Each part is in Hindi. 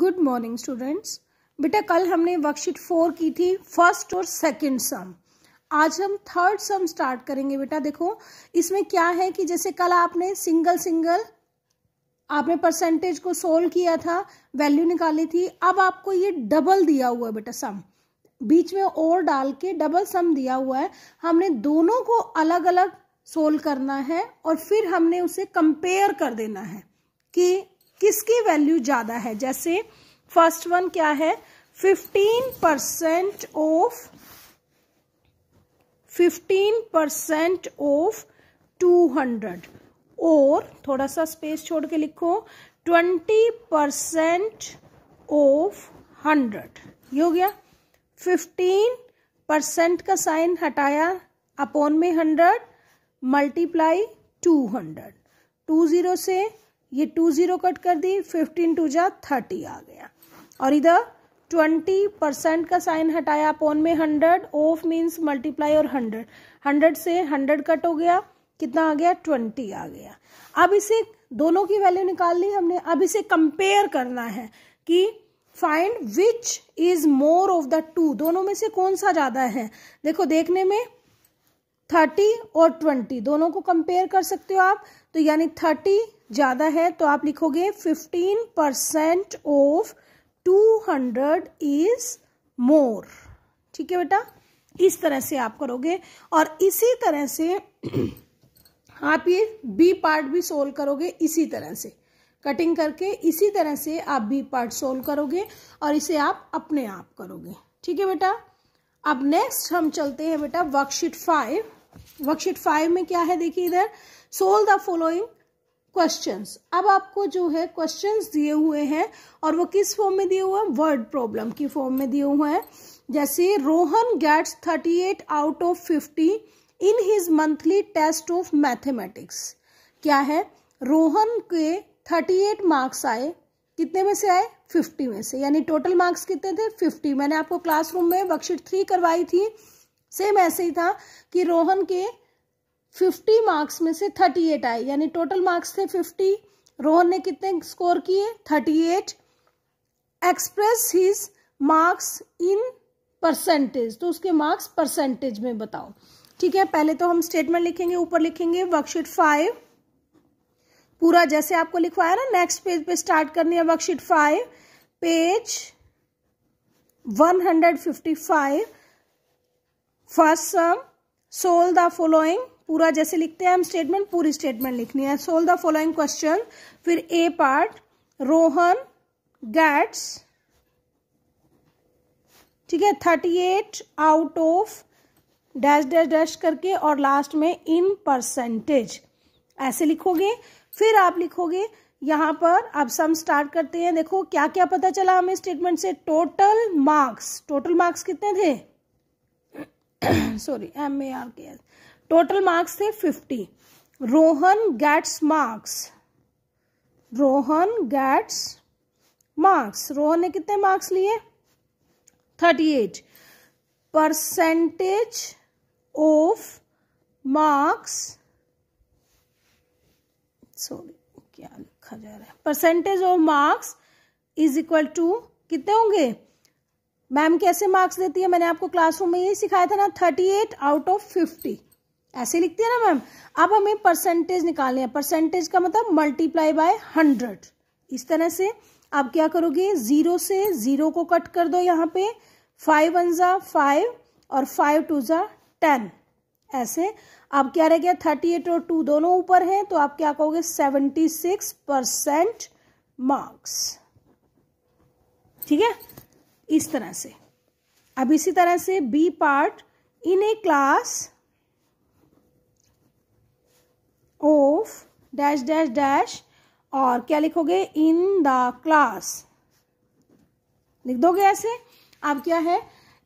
गुड मॉर्निंग स्टूडेंट्स बेटा कल हमने वर्कशीट फोर की थी फर्स्ट और सेकंड सम आज हम थर्ड सम स्टार्ट करेंगे बेटा देखो इसमें क्या है कि जैसे कल आपने सिंगल सिंगल आपने परसेंटेज को सोल्व किया था वैल्यू निकाली थी अब आपको ये डबल दिया हुआ है बेटा सम बीच में और डाल के डबल सम दिया हुआ है हमने दोनों को अलग अलग सोल्व करना है और फिर हमने उसे कंपेयर कर देना है कि किसकी वैल्यू ज़्यादा है जैसे फर्स्ट वन क्या है fifteen percent of fifteen percent of two hundred और थोड़ा सा स्पेस छोड़ के लिखो ट्वेंटी परसेंट ऑफ हंड्रेड ये हो गया फिफ्टीन परसेंट का साइन हटाया अपोन में hundred multiply two hundred two zero से ये टू जीरो कट कर दी फिफ्टीन टू जा थर्टी आ गया और इधर ट्वेंटी परसेंट का साइन हटाया अपॉन में हंड्रेड ऑफ मींस मल्टीप्लाई और हंड्रेड हंड्रेड से हंड्रेड कट हो गया कितना आ गया ट्वेंटी आ गया अब इसे दोनों की वैल्यू निकाल ली हमने अब इसे कंपेयर करना है कि find which is more of the two दोनों में से कौन सा ज्यादा है देखो देखने में थर्टी और ट्वेंटी दोनों को कंपेयर कर सकते हो आप तो यानी थर्टी ज़्यादा है तो आप लिखोगे fifteen percent of two hundred is more ठीक है बेटा इस तरह से आप करोगे और इसी तरह से आप ये बी पार्ट भी सोल्व करोगे इसी तरह से कटिंग करके इसी तरह से आप बी पार्ट सोल्व करोगे और इसे आप अपने आप करोगे ठीक है बेटा अब नेक्स्ट हम चलते हैं बेटा वर्कशीट फाइव वर्कशीट फाइव में क्या है देखिए इधर सोल द फॉलोइंग क्वेश्चंस अब आपको जो है क्वेश्चंस दिए हुए हैं और वो किस फॉर्म में दिए हुए हैं वर्ड प्रॉब्लम की फॉर्म में दिए हुए हैं जैसे Rohan gets 38 out of 50 in his monthly test of mathematics क्या है रोहन के 38 मार्क्स आए कितने में से आए 50 में से यानी टोटल मार्क्स कितने थे 50 मैंने आपको क्लासरूम में वर्कशीट थ्री करवाई थी सेम ऐसे ही था कि रोहन के फिफ्टी मार्क्स में से थर्टी एट आए यानी टोटल मार्क्स थे फिफ्टी रोहन ने कितने स्कोर किए thirty eight express his marks in percentage तो उसके मार्क्स परसेंटेज में बताओ ठीक है पहले तो हम स्टेटमेंट लिखेंगे ऊपर लिखेंगे वर्कशीट फाइव पूरा जैसे आपको लिखवाया ना नेक्स्ट पेज पे स्टार्ट करनी है worksheet five page one hundred fifty five first sum solve the following पूरा जैसे लिखते हैं हम स्टेटमेंट पूरी स्टेटमेंट लिखनी है सोल द फॉलोइंग क्वेश्चन फिर ए पार्ट रोहन गैट्स ठीक है thirty eight out of dash dash dash करके और लास्ट में इन परसेंटेज ऐसे लिखोगे फिर आप लिखोगे यहां पर अब सम स्टार्ट करते हैं देखो क्या क्या पता चला हमें स्टेटमेंट से टोटल मार्क्स टोटल मार्क्स कितने थे sorry M A R K S total marks थे fifty Rohan gets marks Rohan gets marks Rohan ने कितने मार्क्स लिए thirty eight percentage of marks sorry क्या लिखा जा रहा है percentage of marks is equal to कितने होंगे मैम कैसे मार्क्स देती है मैंने आपको क्लासरूम में यही सिखाया था ना thirty eight out of fifty ऐसे लिखती है ना मैम अब हमें परसेंटेज निकालने हैं परसेंटेज का मतलब मल्टीप्लाई बाय हंड्रेड इस तरह से आप क्या करोगे जीरो से जीरो को कट कर दो यहाँ पे फाइव वन ज़ा फाइव और फाइव टू ज़ा टेन ऐसे अब क्या रह गया थर्टी एट और टू दोनों ऊपर हैं तो आप क्या कहोगे सेवेंटी सिक्स परसेंट मार्क्स ठीक है इस तरह से अब इसी तरह से B part in a class of dash dash dash और क्या लिखोगे इन द क्लास लिख दोगे ऐसे अब क्या है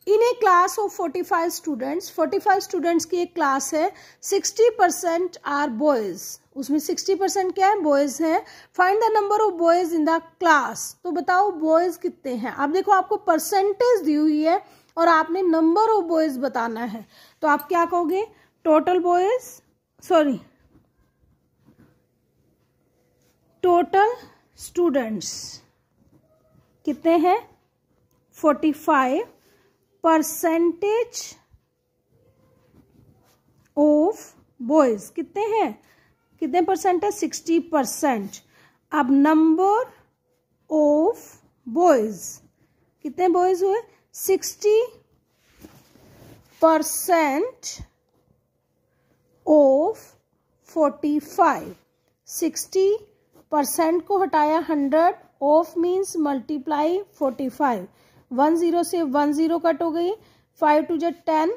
in a class of forty five students five students की एक क्लास है सिक्सटी परसेंट आर बॉयज उसमें सिक्सटी परसेंट क्या है बॉयज हैं find the number of boys in the class तो बताओ बॉयज कितने हैं आप देखो आपको परसेंटेज दी हुई है और आपने नंबर ऑफ बॉयज बताना है तो आप क्या कहोगे total boys sorry total students कितने हैं forty five percentage of boys कितने हैं कितने परसेंट है सिक्सटी परसेंट अब नंबर ऑफ बॉयज कितने बॉयज हुए sixty percent of forty five sixty percent को हटाया hundred of means multiply forty five one zero से वन जीरो कट हो गई फाइव टू जै टेन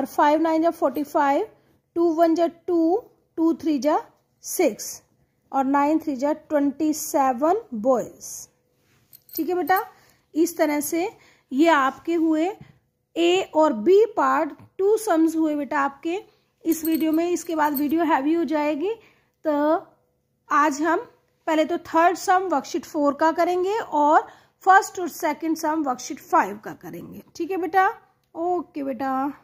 और फाइव नाइन जै फोर्टी फाइव टू वन जै टू टू थ्री जै सिक्स और नाइन थ्री जै ट्वेंटी सेवन बॉयज ठीक है बेटा इस तरह से ये आपके हुए ए और बी पार्ट टू सम्स हुए बेटा आपके इस वीडियो में इसके बाद वीडियो हैवी हो जाएगी तो आज हम पहले तो थर्ड सम वर्कशीट फोर का करेंगे और फर्स्ट और सेकंड सम वर्कशीट फाइव का करेंगे ठीक है बेटा ओके बेटा